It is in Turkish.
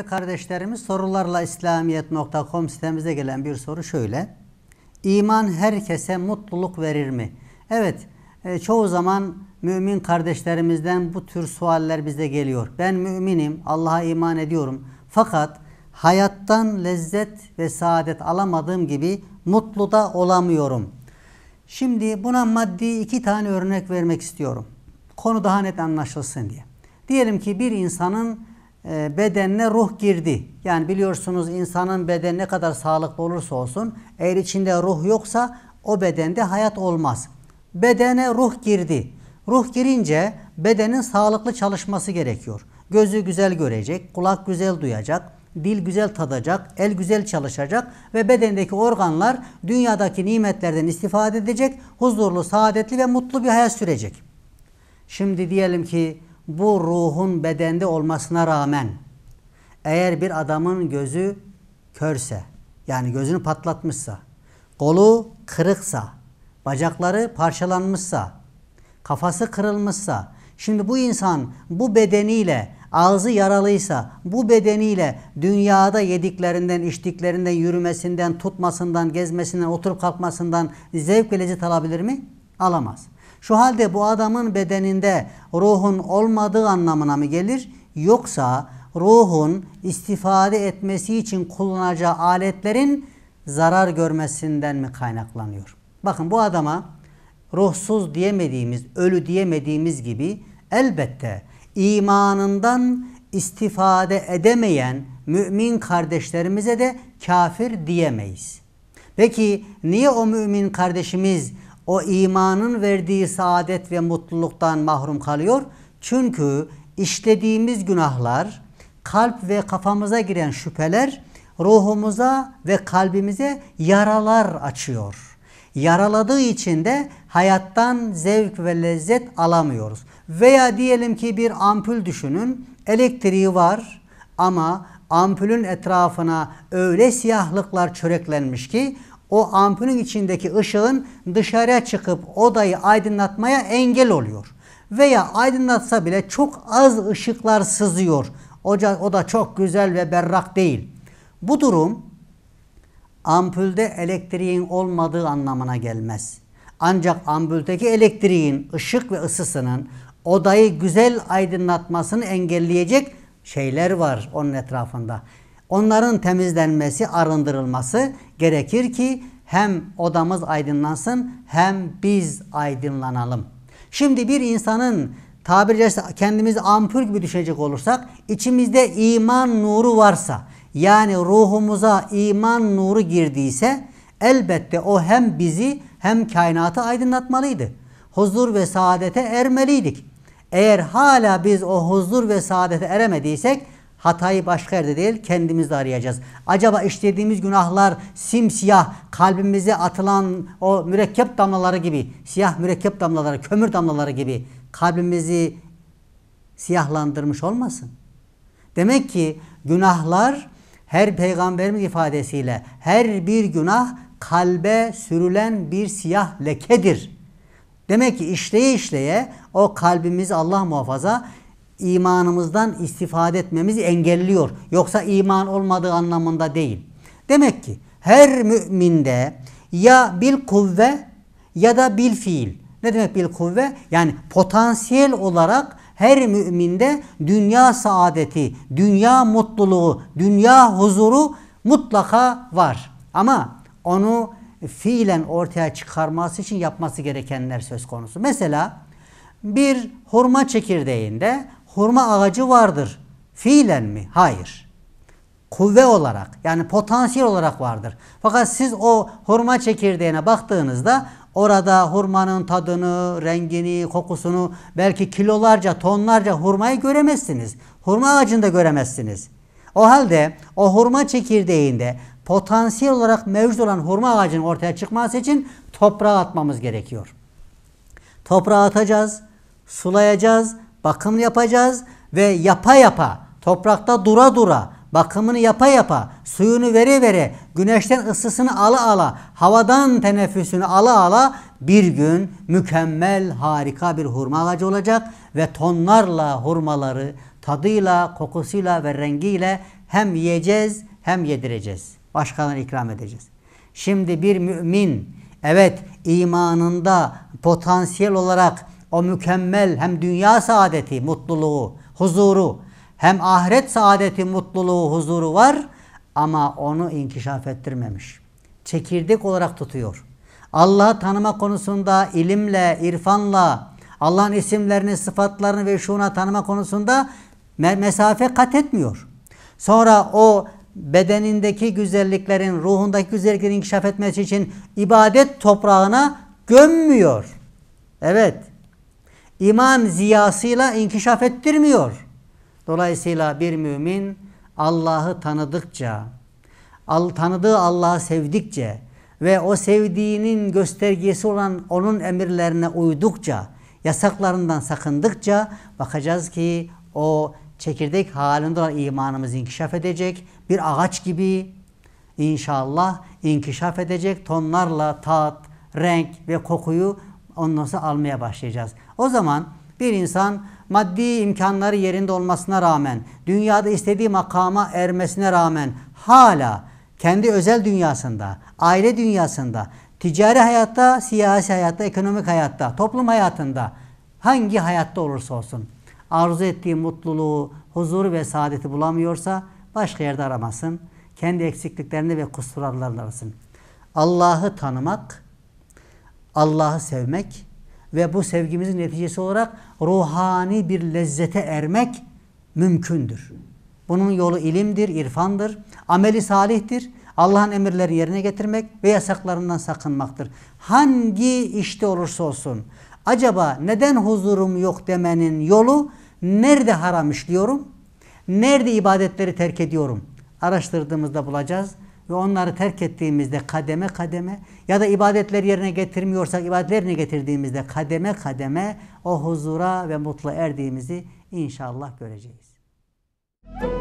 Değerli kardeşlerimiz sorularla İslamiyet.com sitemize gelen bir soru şöyle. İman herkese mutluluk verir mi? Evet e, çoğu zaman mümin kardeşlerimizden bu tür sualler bize geliyor. Ben müminim Allah'a iman ediyorum fakat hayattan lezzet ve saadet alamadığım gibi mutlu da olamıyorum. Şimdi buna maddi iki tane örnek vermek istiyorum. Konu daha net anlaşılsın diye. Diyelim ki bir insanın ee, bedenine ruh girdi. Yani biliyorsunuz insanın bedeni ne kadar sağlıklı olursa olsun eğer içinde ruh yoksa o bedende hayat olmaz. Bedene ruh girdi. Ruh girince bedenin sağlıklı çalışması gerekiyor. Gözü güzel görecek, kulak güzel duyacak, dil güzel tadacak, el güzel çalışacak ve bedendeki organlar dünyadaki nimetlerden istifade edecek, huzurlu, saadetli ve mutlu bir hayat sürecek. Şimdi diyelim ki bu ruhun bedende olmasına rağmen eğer bir adamın gözü körse, yani gözünü patlatmışsa, kolu kırıksa, bacakları parçalanmışsa, kafası kırılmışsa, şimdi bu insan bu bedeniyle ağzı yaralıysa, bu bedeniyle dünyada yediklerinden, içtiklerinden, yürümesinden, tutmasından, gezmesinden, oturup kalkmasından zevk ve lezzet alabilir mi? Alamaz. Şu halde bu adamın bedeninde ruhun olmadığı anlamına mı gelir? Yoksa ruhun istifade etmesi için kullanacağı aletlerin zarar görmesinden mi kaynaklanıyor? Bakın bu adama ruhsuz diyemediğimiz, ölü diyemediğimiz gibi elbette imanından istifade edemeyen mümin kardeşlerimize de kafir diyemeyiz. Peki niye o mümin kardeşimiz o imanın verdiği saadet ve mutluluktan mahrum kalıyor. Çünkü işlediğimiz günahlar, kalp ve kafamıza giren şüpheler ruhumuza ve kalbimize yaralar açıyor. Yaraladığı için de hayattan zevk ve lezzet alamıyoruz. Veya diyelim ki bir ampul düşünün. Elektriği var ama ampulün etrafına öyle siyahlıklar çöreklenmiş ki o ampulün içindeki ışığın dışarıya çıkıp odayı aydınlatmaya engel oluyor. Veya aydınlatsa bile çok az ışıklar sızıyor. Oca, o da çok güzel ve berrak değil. Bu durum ampulde elektriğin olmadığı anlamına gelmez. Ancak ampuldeki elektriğin ışık ve ısısının odayı güzel aydınlatmasını engelleyecek şeyler var onun etrafında. Onların temizlenmesi, arındırılması gerekir ki hem odamız aydınlansın hem biz aydınlanalım. Şimdi bir insanın tabiri caizse kendimizi ampul gibi düşünecek olursak içimizde iman nuru varsa yani ruhumuza iman nuru girdiyse elbette o hem bizi hem kainatı aydınlatmalıydı. Huzur ve saadete ermeliydik. Eğer hala biz o huzur ve saadete eremediysek Hatayı başka yerde değil kendimizde arayacağız. Acaba işlediğimiz günahlar simsiyah kalbimize atılan o mürekkep damlaları gibi, siyah mürekkep damlaları, kömür damlaları gibi kalbimizi siyahlandırmış olmasın? Demek ki günahlar her peygamberimiz ifadesiyle her bir günah kalbe sürülen bir siyah lekedir. Demek ki işleye işleye o kalbimiz Allah muhafaza imanımızdan istifade etmemizi engelliyor. Yoksa iman olmadığı anlamında değil. Demek ki her müminde ya bil kuvve ya da bil fiil. Ne demek bil kuvve? Yani potansiyel olarak her müminde dünya saadeti, dünya mutluluğu, dünya huzuru mutlaka var. Ama onu fiilen ortaya çıkarması için yapması gerekenler söz konusu. Mesela bir hurma çekirdeğinde hurma ağacı vardır. Fiilen mi? Hayır. Kuvve olarak yani potansiyel olarak vardır. Fakat siz o hurma çekirdeğine baktığınızda orada hurmanın tadını, rengini, kokusunu belki kilolarca, tonlarca hurmayı göremezsiniz. Hurma ağacını da göremezsiniz. O halde o hurma çekirdeğinde potansiyel olarak mevcut olan hurma ağacının ortaya çıkması için toprağa atmamız gerekiyor. Toprağa atacağız, sulayacağız bakım yapacağız ve yapa yapa toprakta dura dura bakımını yapa yapa suyunu vere vere güneşten ısısını ala ala havadan teneffüsünü ala ala bir gün mükemmel harika bir hurma ağacı olacak ve tonlarla hurmaları tadıyla, kokusuyla ve rengiyle hem yiyeceğiz hem yedireceğiz. Başkalarına ikram edeceğiz. Şimdi bir mümin evet imanında potansiyel olarak o mükemmel hem dünya saadeti, mutluluğu, huzuru, hem ahiret saadeti, mutluluğu, huzuru var ama onu inkişaf ettirmemiş. Çekirdek olarak tutuyor. Allah'ı tanıma konusunda ilimle, irfanla, Allah'ın isimlerini, sıfatlarını ve şuna tanıma konusunda mesafe kat etmiyor. Sonra o bedenindeki güzelliklerin, ruhundaki güzelliklerin inkişaf etmesi için ibadet toprağına gömmüyor. Evet iman ziyasıyla inkişaf ettirmiyor. Dolayısıyla bir mümin Allah'ı tanıdıkça, tanıdığı Allah'ı sevdikçe ve o sevdiğinin göstergesi olan onun emirlerine uydukça, yasaklarından sakındıkça bakacağız ki o çekirdek halinde olan imanımız inkişaf edecek. Bir ağaç gibi inşallah inkişaf edecek. Tonlarla tat, renk ve kokuyu Ondan sonra almaya başlayacağız. O zaman bir insan maddi imkanları yerinde olmasına rağmen, dünyada istediği makama ermesine rağmen hala kendi özel dünyasında, aile dünyasında, ticari hayatta, siyasi hayatta, ekonomik hayatta, toplum hayatında hangi hayatta olursa olsun arzu ettiği mutluluğu, huzur ve saadeti bulamıyorsa başka yerde aramasın. Kendi eksikliklerini ve kusurlarını arasın. Allah'ı tanımak Allah'ı sevmek ve bu sevgimizin neticesi olarak ruhani bir lezzete ermek mümkündür. Bunun yolu ilimdir, irfandır, ameli salihtir. Allah'ın emirlerini yerine getirmek ve yasaklarından sakınmaktır. Hangi işte olursa olsun acaba neden huzurum yok demenin yolu nerede haram işliyorum? Nerede ibadetleri terk ediyorum? Araştırdığımızda bulacağız ve onları terk ettiğimizde kademe kademe ya da ibadetler yerine getirmiyorsak ibadetlerini getirdiğimizde kademe kademe o huzura ve mutlu erdiğimizi inşallah göreceğiz. Müzik